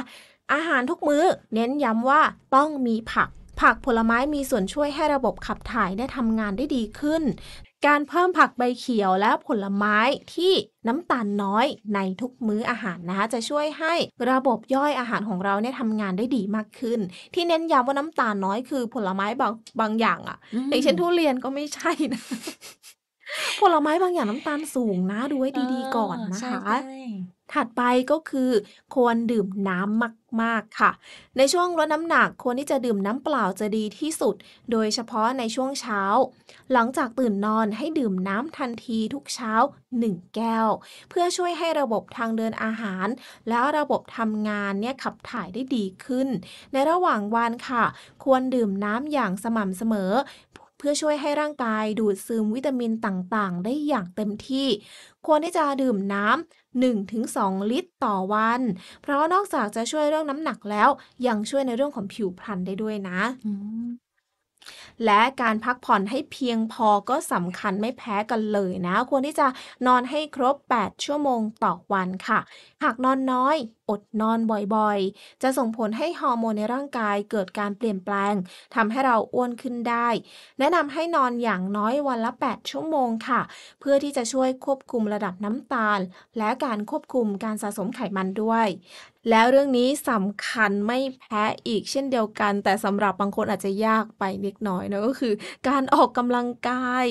อาหารทุกมื้อ เน้นย้ำว่าต้องมีผัก ผักผลไม้มีส่วนช่วยให้ระบบขับถ่ายได้ทำงานได้ดีขึ้นการเพิ่มผักใบเขียวและผลไม้ที่น้ำตาลน้อยในทุกมื้ออาหารนะคะจะช่วยให้ระบบย่อยอาหารของเราเนี่ยทำงานได้ดีมากขึ้น ที่เน้นย้ำว่าน้ำตาลน้อยคือผลไม้บางบางอย่างอะ่ะอย่างเช่นทุเรียนก็ไม่ใช่นะ ผลไม้บางอย่างน้ำตาลสูงนะดูให้ดีๆ ก่อนนะคะถัดไปก็คือควรดื่มน้ำมากๆค่ะ ในช่วงลดน้ำหนัก ควรที่จะดื่มน้ำเปล่าจะดีที่สุด โดยเฉพาะในช่วงเช้า หลังจากตื่นนอนให้ดื่มน้ำทันทีทุกเช้า1แก้วเพื่อช่วยให้ระบบทางเดินอาหาร แล้วระบบทำงานเนี่ยขับถ่ายได้ดีขึ้น ในระหว่างวันค่ะ ควรดื่มน้ำอย่างสม่ำเสมอเพื่อช่วยให้ร่างกายดูดซึมวิตามินต่างๆ ได้อย่างเต็มที่ ควรที่จะดื่มน้ำ1-2 ลิตรต่อวัน เพราะนอกจากจะช่วยเรื่องน้ำหนักแล้ว ยังช่วยในเรื่องของผิวพรรณได้ด้วยนะและการพักผ่อนให้เพียงพอก็สำคัญไม่แพ้กันเลยนะ ควรที่จะนอนให้ครบ 8 ชั่วโมงต่อวันค่ะ หากนอนน้อย อดนอนบ่อยๆ จะส่งผลให้ฮอร์โมนในร่างกายเกิดการเปลี่ยนแปลง ทำให้เราอ้วนขึ้นได้ แนะนำให้นอนอย่างน้อยวันละ 8 ชั่วโมงค่ะ เพื่อที่จะช่วยควบคุมระดับน้ำตาล และการควบคุมการสะสมไขมันด้วยแล้วเรื่องนี้สำคัญไม่แพ้อีกเช่นเดียวกัน แต่สำหรับบางคนอาจจะยากไปเล็กน้อยนะก็คือการออกกำลังกาย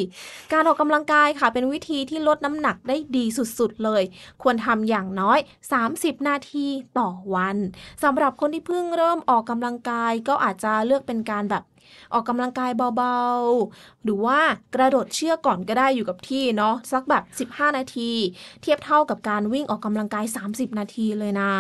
การออกกำลังกายค่ะเป็นวิธีที่ลดน้ำหนักได้ดีสุด ๆ เลย ควรทำอย่างน้อย 30 นาทีต่อวันสำหรับคนที่เพิ่งเริ่มออกกำลังกายก็อาจจะเลือกเป็นการแบบออกกำลังกายเบาๆ หรือว่ากระโดดเชือกก่อนก็ได้อยู่กับที่เนาะสักแบบ 15 นาที เทียบเท่ากับการวิ่งออกกำลังกาย 30 นาทีเลยนะ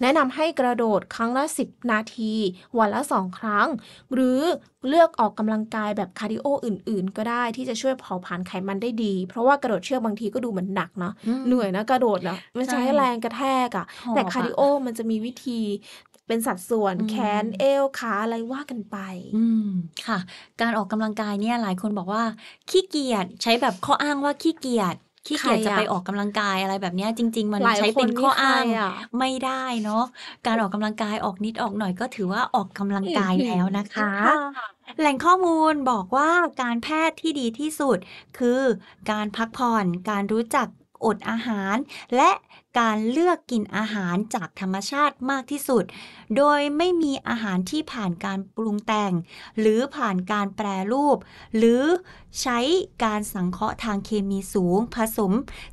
แนะนำให้กระโดดครั้งละ 10 นาทีวันละ 2 ครั้ง หรือเลือกออกกำลังกายแบบคาร์ดิโออื่นๆ ก็ได้ที่จะช่วยเผาผลาญไขมันได้ดี เพราะว่ากระโดดเชือกบางทีก็ดูเหมือนหนักเนาะเหนื่อยนะ กระโดดแล้วมันใช้แรงกระแทกอะแต่คาร์ดิโอมันจะมีวิธีเป็นสัดส่วนแขนเอวขาอะไรว่ากันไป อืค่ะ การออกกำลังกายเนี่ยหลายคนบอกว่า ขี้เกียจใช้แบบข้ออ้างว่าขี้เกียจขี้เกียจจะไปออกกำลังกายอะไรแบบนี้จริงๆ มันใช้เป็นข้ออ้างไม่ได้เนาะการออกกำลังกายออกนิดออกหน่อยก็ถือว่าออกกำลังกายแล้วนะคะแหล่งข้อมูลบอกว่าการแพทย์ที่ดีที่สุด คือ การพักผ่อนการรู้จักอดอาหารและการเลือกกินอาหารจากธรรมชาติมากที่สุด โดยไม่มีอาหารที่ผ่านการปรุงแต่ง หรือผ่านการแปรรูป หรือใช้การสังเคราะห์ทางเคมีสูง ผสม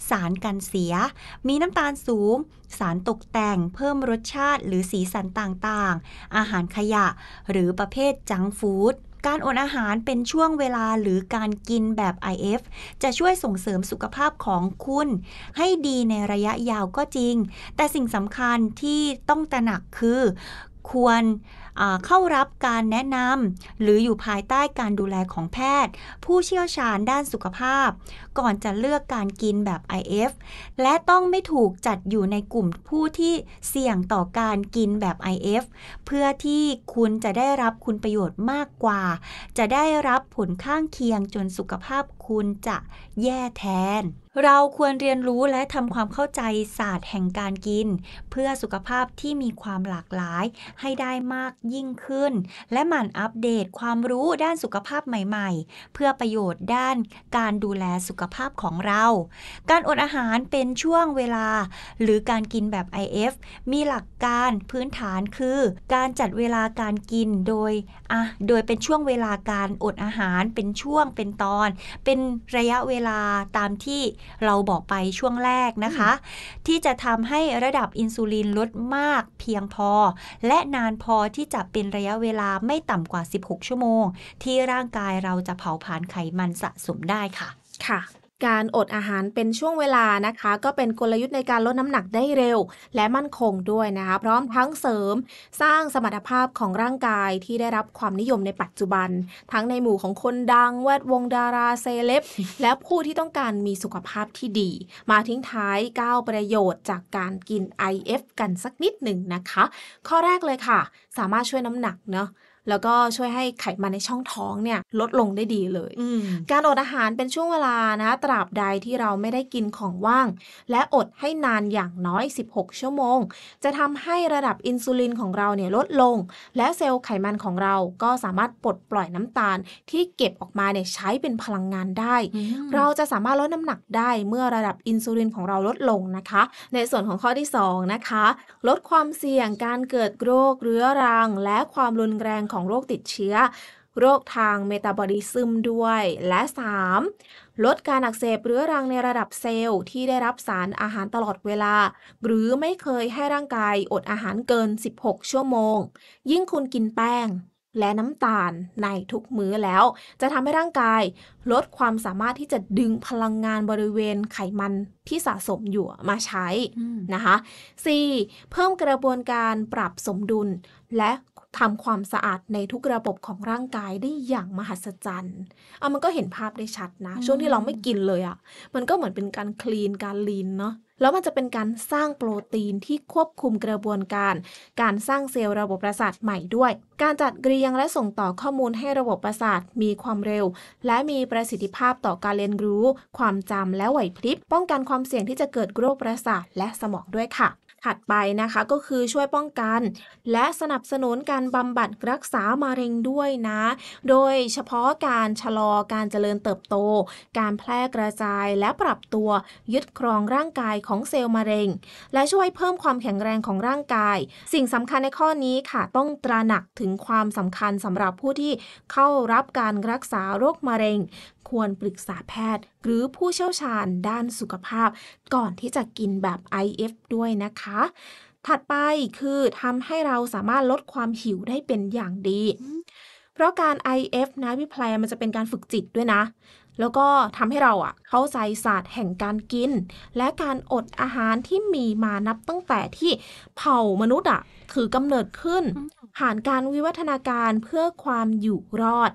สารกันเสีย มีน้ำตาลสูงสารตกแต่ง เพิ่มรสชาติหรือสีสันต่างๆ อาหารขยะหรือประเภทจังฟู้ดการอดอาหารเป็นช่วงเวลาหรือการกินแบบ IF จะช่วยส่งเสริมสุขภาพของคุณ ให้ดีในระยะยาวก็จริง แต่สิ่งสำคัญที่ต้องตระหนักคือ ควรเข้ารับการแนะนำหรืออยู่ภายใต้การดูแลของแพทย์ ผู้เชี่ยวชาญด้านสุขภาพก่อนจะเลือกการกินแบบ IF และต้องไม่ถูกจัดอยู่ในกลุ่มผู้ที่เสี่ยงต่อการกินแบบ IF เพื่อที่คุณจะได้รับคุณประโยชน์มากกว่า จะได้รับผลข้างเคียงจนสุขภาพคุณจะแย่แทนเราควรเรียนรู้และทำความเข้าใจศาสตร์แห่งการกิน เพื่อสุขภาพที่มีความหลากหลายให้ได้มากยิ่งขึ้น และหมั่นอัปเดตความรู้ด้านสุขภาพใหม่ ๆ เพื่อประโยชน์ด้านการดูแลสุขภาพของเรา การอดอาหารเป็นช่วงเวลา หรือการกินแบบ IF มีหลักการพื้นฐานคือการจัดเวลาการกินโดยอ่ะโดยเป็นช่วงเวลาการอดอาหารเป็นช่วงเป็นตอน เป็นระยะเวลาตามที่เราบอกไปช่วงแรกนะคะ ที่จะทำให้ระดับอินซูลินลดมากเพียงพอ และนานพอที่จะเป็นระยะเวลาไม่ต่ำกว่า 16 ชั่วโมง ที่ร่างกายเราจะเผาผลาญไขมันสะสมได้ค่ะค่ะการอดอาหารเป็นช่วงเวลานะคะ ก็เป็นกลยุทธ์ในการลดน้ำหนักได้เร็ว และมั่นคงด้วยนะคะพร้อมทั้งเสริม สร้างสมรรถภาพของร่างกายที่ได้รับความนิยมในปัจจุบัน ทั้งในหมู่ของคนดังแวดวงดาราเซเลบและผู้ที่ต้องการมีสุขภาพที่ดี มาทิ้งท้าย 9 ประโยชน์จากการกิน IF กันสักนิดหนึ่งนะคะ ข้อแรกเลยค่ะ สามารถช่วยน้ำหนักเนาะแล้วก็ช่วยให้ไขมันในช่องท้องเนี่ย ลดลงได้ดีเลย การอดอาหารเป็นช่วงเวลานะตราบใดที่เราไม่ได้กินของว่าง และอดให้นานอย่างน้อย 16 ชั่วโมง จะทำให้ระดับอินซูลินของเราเนี่ยลดลง และเซลล์ไขมันของเราก็สามารถปลดปล่อยน้ำตาลที่เก็บออกมาเนี่ยใช้เป็นพลังงานได้ เราจะสามารถลดน้ำหนักได้ เมื่อระดับอินซูลินของเราลดลงนะคะ ในส่วนของข้อที่2นะคะลดความเสี่ยง การเกิดโรคเรื้อรังและความรุนแรงของโรคติดเชื้อ โรคทางเมตาบอลิซึมด้วย และ 3. ลดการอักเสบเรื้อรังในระดับเซลล์ที่ได้รับสารอาหารตลอดเวลา หรือไม่เคยให้ร่างกายอดอาหารเกิน 16 ชั่วโมง ยิ่งคุณกินแป้งและน้ำตาลในทุกมื้อแล้ว จะทำให้ร่างกายลดความสามารถที่จะดึงพลังงานบริเวณไขมันที่สะสมอยู่มาใช้นะคะ 4. เพิ่มกระบวนการปรับสมดุลและทำความสะอาดในทุกระบบของร่างกายได้อย่างมหัศจรรย์เอามันก็เห็นภาพได้ชัดนะ ช่วงที่เราไม่กินเลยอะ่ะ มันก็เหมือนเป็นการคลีน การลีนเนาะ แล้วมันจะเป็นการสร้างโปรตีนที่ควบคุมกระบวนการ การสร้างเซลล์ระบบประสาทใหม่ด้วย การจัดเรียงและส่งต่อข้อมูลให้ระบบประสาทมีความเร็วและมีประสิทธิภาพต่อการเรียนรู้ ความจำและไหวพริบป้องกันความเสี่ยงที่จะเกิดโรคประสาทและสมองด้วยค่ะถัดไปนะคะ ก็คือช่วยป้องกันและสนับสนุนการบำบัดรักษามะเร็งด้วยนะ โดยเฉพาะการชะลอการเจริญเติบโต การแพร่กระจายและปรับตัวยึดครองร่างกายของเซลล์มะเร็ง และช่วยเพิ่มความแข็งแรงของร่างกาย สิ่งสำคัญในข้อนี้ค่ะ ต้องตระหนักถึงความสำคัญสำหรับผู้ที่เข้ารับการรักษาโรคมะเร็งควรปรึกษาแพทย์หรือผู้เชี่ยวชาญด้านสุขภาพ ก่อนที่จะกินแบบ IF ด้วยนะคะ ถัดไปคือทำให้เราสามารถลดความหิวได้เป็นอย่างดี เพราะการ IF นะพี่แพรมันจะเป็นการฝึกจิตด้วยนะ แล้วก็ทำให้เราอ่ะเข้าใจศาสตร์แห่งการกิน และการอดอาหารที่มีมานับตั้งแต่ที่เผ่ามนุษย์อ่ะคือกำเนิดขึ้นผ่านการวิวัฒนาการเพื่อความอยู่รอด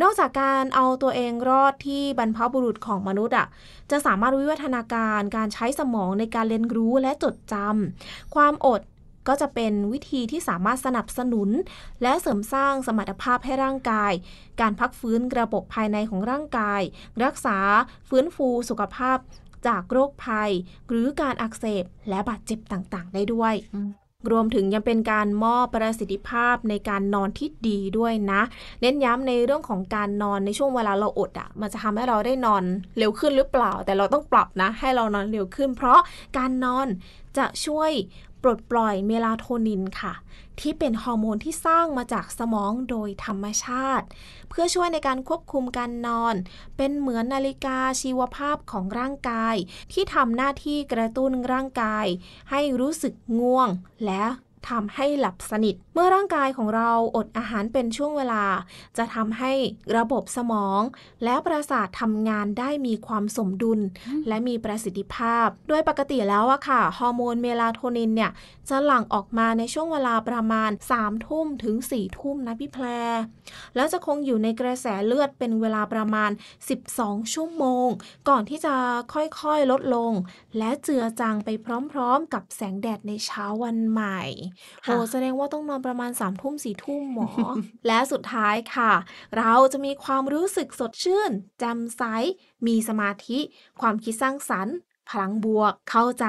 นอกจากการเอาตัวเองรอดที่บรรพบุรุษของมนุษย์อ่ะ จะสามารถวิวัฒนาการการใช้สมองในการเรียนรู้และจดจำความอดก็จะเป็นวิธีที่สามารถสนับสนุน และเสริมสร้างสมรรถภาพให้ร่างกาย การพักฟื้นระบบภายในของร่างกาย รักษาฟื้นฟูสุขภาพจากโรคภัย หรือการอักเสบ และบาดเจ็บต่างๆ ได้ด้วยรวมถึงยังเป็นการมอบประสิทธิภาพ ในการนอนที่ดีด้วยนะ เน้นย้ำในเรื่องของการนอนในช่วงเวลาเราอดอะ่ะมันจะทำให้เราได้นอนเร็วขึ้นหรือเปล่า แต่เราต้องปรับนะ ให้เรานอนเร็วขึ้น เพราะการนอนจะช่วยปลดปล่อยเมลาโทนินค่ะ ที่เป็นฮอร์โมนที่สร้างมาจากสมองโดยธรรมชาติ เพื่อช่วยในการควบคุมการนอน เป็นเหมือนนาฬิกาชีวภาพของร่างกาย ที่ทำหน้าที่กระตุ้นร่างกาย ให้รู้สึกง่วง และทำให้หลับสนิทเมื่อร่างกายของเราอดอาหารเป็นช่วงเวลา จะทำให้ระบบสมอง และประสาททำงานได้มีความสมดุลและมีประสิทธิภาพโดยปกติแล้วอะค่ะ ฮอร์โมนเมลาโทนินเนี่ย จะหลั่งออกมาในช่วงเวลาประมาณ3ทุ่มถึง4ทุ่มนะพี่แพรแล้วจะคงอยู่ในกระแสเลือดเป็นเวลาประมาณ 12 ชั่วโมง ก่อนที่จะค่อยๆ ลดลง และเจือจางไปพร้อม ๆ กับแสงแดดในเช้าวันใหม่โหแสดงว่าต้องนอนประมาณ3ามทุ่มสี่ทุ่มหมอ และสุดท้ายค่ะ เราจะมีความรู้สึกสดชื่นแจ่มใสมีสมาธิ ความคิดสร้างสรรค์พลังบวกเข้าใจ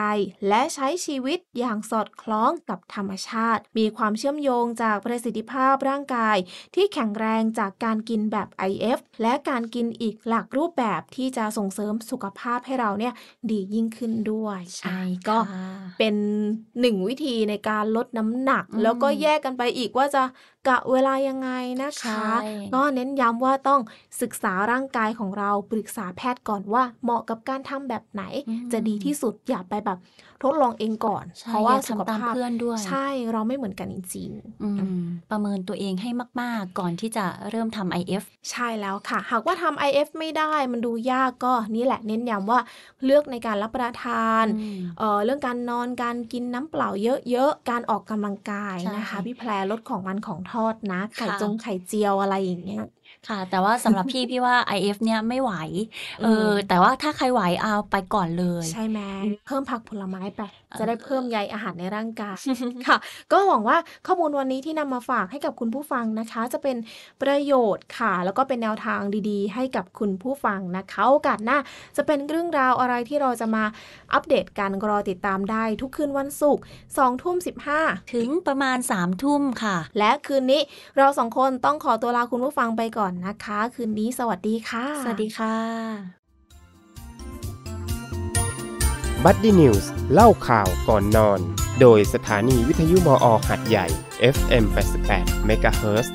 และใช้ชีวิตอย่างสอดคล้องกับธรรมชาติ มีความเชื่อมโยงจากประสิทธิภาพร่างกาย ที่แข็งแรงจากการกินแบบ IF และการกินอีกหลากรูปแบบที่จะส่งเสริมสุขภาพให้เราเนี่ย ดียิ่งขึ้นด้วย ใช่ก็เป็นหนึ่งวิธีในการลดน้ำหนัก แล้วก็แยกกันไปอีกว่าจะกะเวลายังไงนะคะ ก็เน้นย้ำว่าต้องศึกษาร่างกายของเราปรึกษาแพทย์ก่อนว่าเหมาะกับการทำแบบไหน จะดีที่สุดอย่าไปแบบทดลองเองก่อน เพราะว่าสุขภาพเพื่อนด้วย ใช่เราไม่เหมือนกันจริงๆประเมินตัวเองให้มากๆ ก่อนที่จะเริ่มทำ IF ใช่แล้วค่ะ หากว่าทำ IF ไม่ได้มันดูยากก็นี่แหละเน้นย้ำว่าเลือกในการรับประทานเเรื่องการนอนการกินน้ำเปล่าเยอะๆการออกกำลังกายนะคะพี่แพรลดของมันของททอดนะไข่จงไข่เจียวอะไรอย่างเงี้ย ค่ะ แต่ว่าสำหรับพี่พี่ว่า IF เนี่ยไม่ไหว เออ แต่ว่าถ้าใครไหวเอาไปก่อนเลย ใช่ไหม เพิ่มผักผลไม้ไปจะได้เพิ่มใยอาหารในร่างกายค่ะ ก็หวังว่าข้อมูลวันนี้ที่นำมาฝาก ให้กับคุณผู้ฟังนะคะจะเป็นประโยชน์ค่ะ แล้วก็เป็นแนวทางดี ๆ ให้กับคุณผู้ฟังนะคะโอกาสหน้า จะเป็นเรื่องราวอะไรที่เราจะมาอัปเดตกันรอติดตามได้ ทุกคืนวันศุกร์สองทุ่มสิบห้า ถึงประมาณสามทุ่มค่ะ และคืนนี้เราสองคนต้องขอตัวลาคุณผู้ฟังไปก่อนนะคะ คืนนี้สวัสดีค่ะสวัสดีค่ะบัดดี้นิวส์เล่าข่าวก่อนนอน โดยสถานีวิทยุมออหัดใหญ่ FM 88 MHz